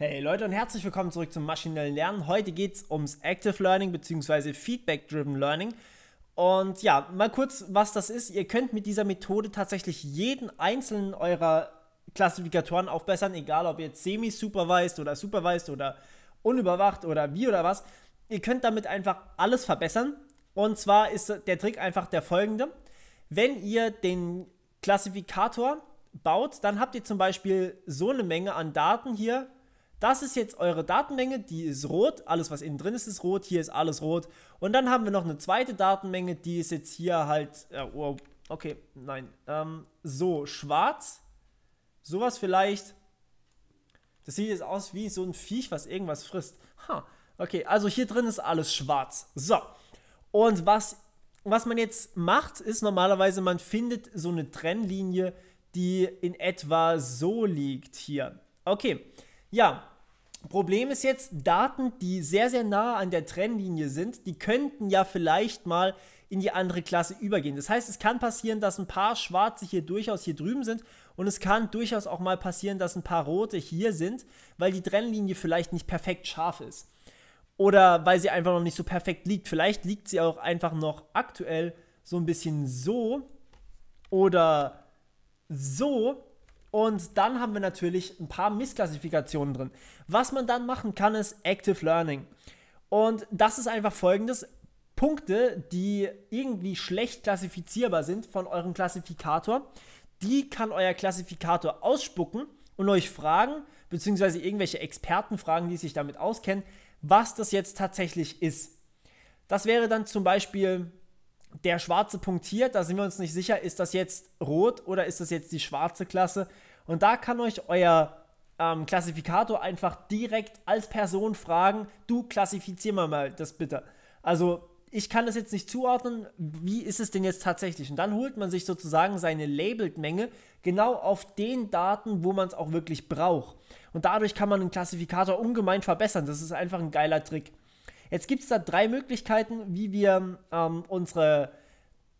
Hey Leute und herzlich willkommen zurück zum maschinellen Lernen. Heute geht es ums Active Learning bzw. Feedback-Driven Learning. Und ja, mal kurz, was das ist. Ihr könnt mit dieser Methode tatsächlich jeden einzelnen eurer Klassifikatoren aufbessern, egal ob ihr semi-supervised oder supervised oder unüberwacht oder wie oder was. Ihr könnt damit einfach alles verbessern. Und zwar ist der Trick einfach der folgende. Wenn ihr den Klassifikator baut, dann habt ihr zum Beispiel so eine Menge an Daten hier, das ist jetzt eure Datenmenge, die ist rot. Alles, was innen drin ist, ist rot. Hier ist alles rot. Und dann haben wir noch eine zweite Datenmenge, die ist jetzt hier halt, ja, okay, nein, ähm, so schwarz. Sowas vielleicht. Das sieht jetzt aus wie so ein Viech, was irgendwas frisst. Ha, okay, also hier drin ist alles schwarz. So, und was, was man jetzt macht, ist normalerweise, man findet so eine Trennlinie, die in etwa so liegt hier. Okay, ja, Problem ist jetzt, Daten, die sehr, sehr nah an der Trennlinie sind, die könnten ja vielleicht mal in die andere Klasse übergehen. Das heißt, es kann passieren, dass ein paar schwarze hier durchaus hier drüben sind und es kann durchaus auch mal passieren, dass ein paar rote hier sind, weil die Trennlinie vielleicht nicht perfekt scharf ist. Oder weil sie einfach noch nicht so perfekt liegt. Vielleicht liegt sie auch einfach noch aktuell so ein bisschen so oder so und dann haben wir natürlich ein paar Missklassifikationen drin. Was man dann machen kann, ist Active Learning. Und das ist einfach folgendes. Punkte, die irgendwie schlecht klassifizierbar sind von eurem Klassifikator, die kann euer Klassifikator ausspucken und euch fragen, beziehungsweise irgendwelche Experten fragen, die sich damit auskennen, was das jetzt tatsächlich ist. Das wäre dann zum Beispiel der schwarze Punkt hier, da sind wir uns nicht sicher, ist das jetzt rot oder ist das jetzt die schwarze Klasse? Und da kann euch euer ähm, Klassifikator einfach direkt als Person fragen, du klassifizier mal, mal das bitte. Also ich kann das jetzt nicht zuordnen, wie ist es denn jetzt tatsächlich? Und dann holt man sich sozusagen seine Labeled-Menge genau auf den Daten, wo man es auch wirklich braucht. Und dadurch kann man den Klassifikator ungemein verbessern. Das ist einfach ein geiler Trick. Jetzt gibt es da drei Möglichkeiten, wie wir ähm, unsere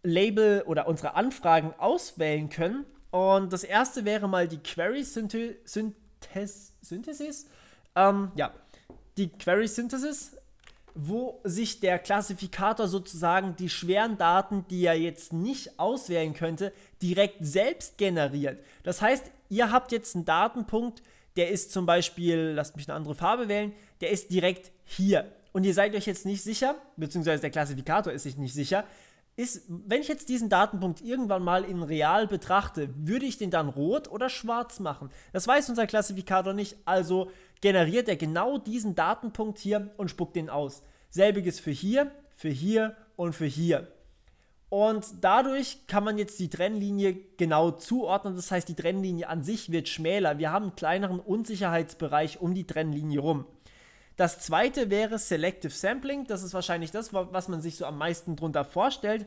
Label oder unsere Anfragen auswählen können. Und das erste wäre mal die Query Synthes Synthesis. Ähm, ja, die Query Synthesis, wo sich der Klassifikator sozusagen die schweren Daten, die er jetzt nicht auswählen könnte, direkt selbst generiert. Das heißt, ihr habt jetzt einen Datenpunkt, der ist zum Beispiel, lasst mich eine andere Farbe wählen, der ist direkt hier und ihr seid euch jetzt nicht sicher, beziehungsweise der Klassifikator ist sich nicht sicher, ist, wenn ich jetzt diesen Datenpunkt irgendwann mal in real betrachte, würde ich den dann rot oder schwarz machen? Das weiß unser Klassifikator nicht, also generiert er genau diesen Datenpunkt hier und spuckt den aus. Selbiges für hier, für hier und für hier. Und dadurch kann man jetzt die Trennlinie genau zuordnen. Das heißt, die Trennlinie an sich wird schmäler. Wir haben einen kleineren Unsicherheitsbereich um die Trennlinie rum. Das zweite wäre Selective Sampling. Das ist wahrscheinlich das, was man sich so am meisten drunter vorstellt.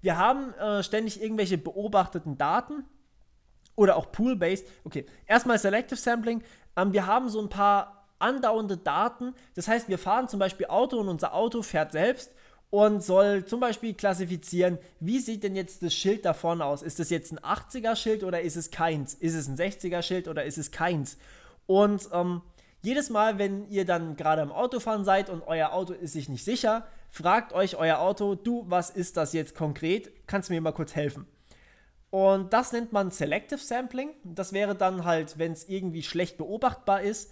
Wir haben äh, ständig irgendwelche beobachteten Daten oder auch Pool-based. Okay, erstmal Selective Sampling. Ähm, wir haben so ein paar andauernde Daten. Das heißt, wir fahren zum Beispiel Auto und unser Auto fährt selbst und soll zum Beispiel klassifizieren, wie sieht denn jetzt das Schild da vorne aus? Ist das jetzt ein 80er-Schild oder ist es keins? Ist es ein 60er-Schild oder ist es keins? Und ähm, jedes Mal, wenn ihr dann gerade am Autofahren seid und euer Auto ist sich nicht sicher, fragt euch euer Auto, du, was ist das jetzt konkret? Kannst du mir mal kurz helfen? Und das nennt man Selective Sampling. Das wäre dann halt, wenn es irgendwie schlecht beobachtbar ist.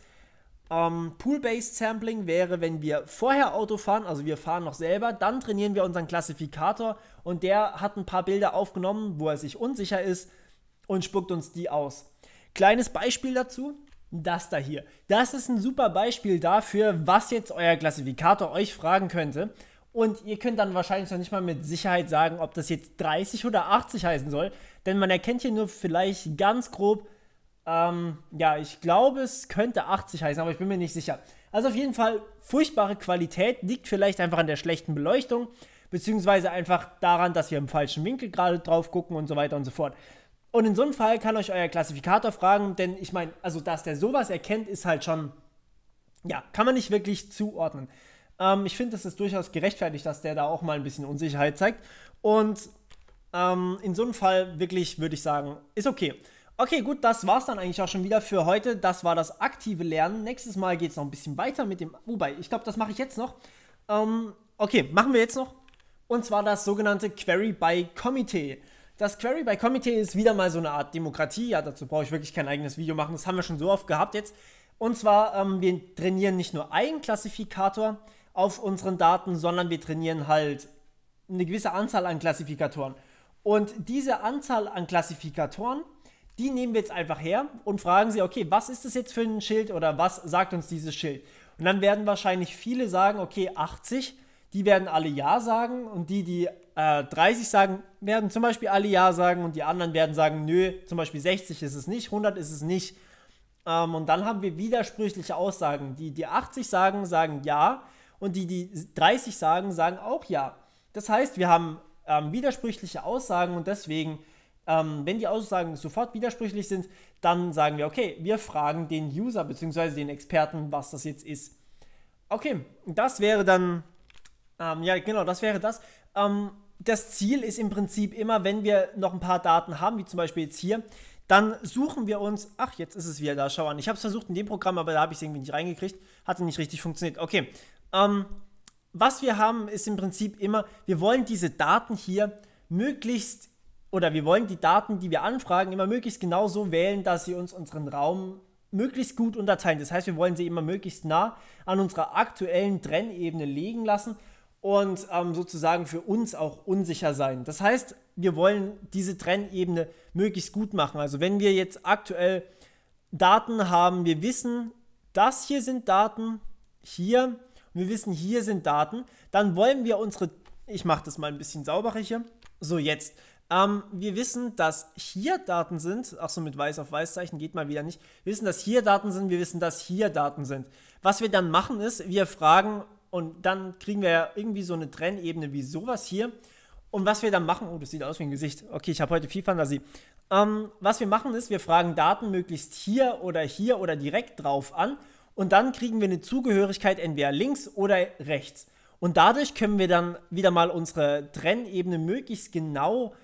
Ähm, Pool-Based Sampling wäre, wenn wir vorher Auto fahren, also wir fahren noch selber, dann trainieren wir unseren Klassifikator und der hat ein paar Bilder aufgenommen, wo er sich unsicher ist und spuckt uns die aus. Kleines Beispiel dazu das da hier. Das ist ein super Beispiel dafür, was jetzt euer Klassifikator euch fragen könnte. Und ihr könnt dann wahrscheinlich noch nicht mal mit Sicherheit sagen, ob das jetzt 30 oder 80 heißen soll. Denn man erkennt hier nur vielleicht ganz grob, ähm, ja, ich glaube, es könnte 80 heißen, aber ich bin mir nicht sicher. Also auf jeden Fall, furchtbare Qualität liegt vielleicht einfach an der schlechten Beleuchtung, beziehungsweise einfach daran, dass wir im falschen Winkel gerade drauf gucken und so weiter und so fort. Und in so einem Fall kann euch euer Klassifikator fragen, denn ich meine, also dass der sowas erkennt, ist halt schon, ja, kann man nicht wirklich zuordnen. Ähm, ich finde, das ist durchaus gerechtfertigt, dass der da auch mal ein bisschen Unsicherheit zeigt. Und ähm, in so einem Fall wirklich würde ich sagen, ist okay. Okay, gut, das war's dann eigentlich auch schon wieder für heute. Das war das aktive Lernen. Nächstes Mal geht's noch ein bisschen weiter mit dem. Wobei, ich glaube, das mache ich jetzt noch. Ähm, okay, machen wir jetzt noch. Und zwar das sogenannte Query by Committee. Das Query by Committee ist wieder mal so eine Art Demokratie. Ja, dazu brauche ich wirklich kein eigenes Video machen. Das haben wir schon so oft gehabt jetzt. Und zwar, ähm, wir trainieren nicht nur einen Klassifikator auf unseren Daten, sondern wir trainieren halt eine gewisse Anzahl an Klassifikatoren. Und diese Anzahl an Klassifikatoren, die nehmen wir jetzt einfach her und fragen sie, okay, was ist das jetzt für ein Schild oder was sagt uns dieses Schild? Und dann werden wahrscheinlich viele sagen, okay, 80 die werden alle Ja sagen und die, die äh, 30 sagen, werden zum Beispiel alle Ja sagen und die anderen werden sagen, nö, zum Beispiel 60 ist es nicht, 100 ist es nicht. Ähm, und dann haben wir widersprüchliche Aussagen. Die, die 80 sagen, sagen Ja und die, die 30 sagen, sagen auch Ja. Das heißt, wir haben ähm, widersprüchliche Aussagen und deswegen, ähm, wenn die Aussagen sofort widersprüchlich sind, dann sagen wir, okay, wir fragen den User bzw. den Experten, was das jetzt ist. Okay, das wäre dann ähm, ja, genau, das wäre das. Ähm, das Ziel ist im Prinzip immer, wenn wir noch ein paar Daten haben, wie zum Beispiel jetzt hier, dann suchen wir uns, ach, jetzt ist es wieder da, schau an. Ich habe es versucht in dem Programm, aber da habe ich es irgendwie nicht reingekriegt, hatte nicht richtig funktioniert. Okay, ähm, was wir haben, ist im Prinzip immer, wir wollen diese Daten hier möglichst, oder wir wollen die Daten, die wir anfragen, immer möglichst genau so wählen, dass sie uns unseren Raum möglichst gut unterteilen. Das heißt, wir wollen sie immer möglichst nah an unserer aktuellen Trennebene legen lassen und ähm, sozusagen für uns auch unsicher sein. Das heißt, wir wollen diese Trennebene möglichst gut machen. Also wenn wir jetzt aktuell Daten haben, wir wissen, das hier sind Daten, hier, und wir wissen, hier sind Daten, dann wollen wir unsere, ich mache das mal ein bisschen sauberer hier, so jetzt, ähm, wir wissen, dass hier Daten sind, ach so mit Weiß auf Weiß Zeichen geht mal wieder nicht, wir wissen, dass hier Daten sind, wir wissen, dass hier Daten sind. Was wir dann machen ist, wir fragen und dann kriegen wir ja irgendwie so eine Trennebene wie sowas hier. Und was wir dann machen, oh, das sieht aus wie ein Gesicht. Okay, ich habe heute viel Fantasie. Ähm, was wir machen ist, wir fragen Daten möglichst hier oder hier oder direkt drauf an. Und dann kriegen wir eine Zugehörigkeit entweder links oder rechts. Und dadurch können wir dann wieder mal unsere Trennebene möglichst genau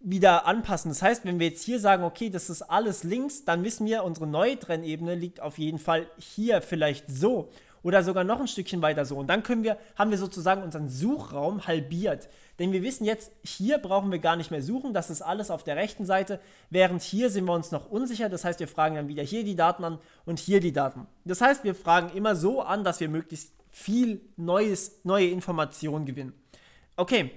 wieder anpassen. Das heißt, wenn wir jetzt hier sagen, okay, das ist alles links, dann wissen wir, unsere neue Trennebene liegt auf jeden Fall hier vielleicht so oder sogar noch ein Stückchen weiter so. Und dann können wir, haben wir sozusagen unseren Suchraum halbiert. Denn wir wissen jetzt, hier brauchen wir gar nicht mehr suchen, das ist alles auf der rechten Seite, während hier sind wir uns noch unsicher, das heißt, wir fragen dann wieder hier die Daten an und hier die Daten. Das heißt, wir fragen immer so an, dass wir möglichst viel Neues, neue Informationen gewinnen. Okay,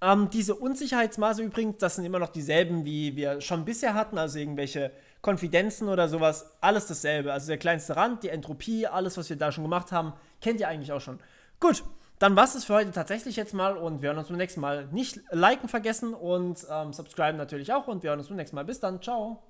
ähm, diese Unsicherheitsmaße übrigens, das sind immer noch dieselben, wie wir schon bisher hatten, also irgendwelche Konfidenzen oder sowas, alles dasselbe. Also der kleinste Rand, die Entropie, alles, was wir da schon gemacht haben, kennt ihr eigentlich auch schon. Gut, dann war es für heute tatsächlich jetzt mal und wir hören uns beim nächsten Mal. Nicht liken vergessen und ähm, subscriben natürlich auch und wir hören uns beim nächsten Mal. Bis dann, ciao.